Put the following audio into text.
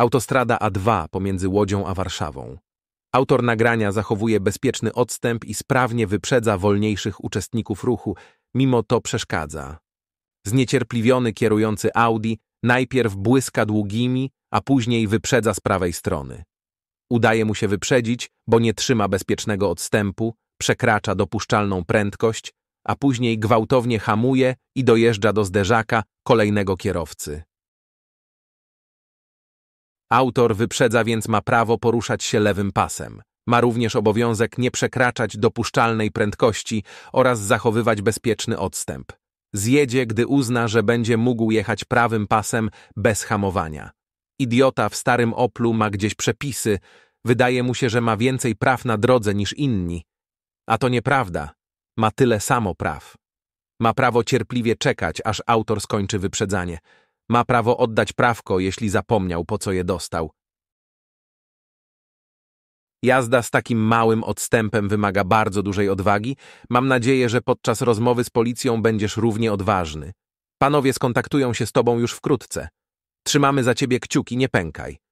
Autostrada A2 pomiędzy Łodzią a Warszawą. Autor nagrania zachowuje bezpieczny odstęp i sprawnie wyprzedza wolniejszych uczestników ruchu, mimo to przeszkadza. Zniecierpliwiony kierujący Audi najpierw błyska długimi, a później wyprzedza z prawej strony. Udaje mu się wyprzedzić, bo nie trzyma bezpiecznego odstępu, przekracza dopuszczalną prędkość, a później gwałtownie hamuje i dojeżdża do zderzaka kolejnego kierowcy. Autor wyprzedza więc ma prawo poruszać się lewym pasem. Ma również obowiązek nie przekraczać dopuszczalnej prędkości oraz zachowywać bezpieczny odstęp. Zjedzie, gdy uzna, że będzie mógł jechać prawym pasem bez hamowania. Idiota w starym Oplu ma gdzieś przepisy, wydaje mu się, że ma więcej praw na drodze niż inni. A to nieprawda, ma tyle samo praw. Ma prawo cierpliwie czekać, aż autor skończy wyprzedzanie. Ma prawo oddać prawko, jeśli zapomniał, po co je dostał. Jazda z takim małym odstępem wymaga bardzo dużej odwagi. Mam nadzieję, że podczas rozmowy z policją będziesz równie odważny. Panowie skontaktują się z tobą już wkrótce. Trzymamy za ciebie kciuki, nie pękaj.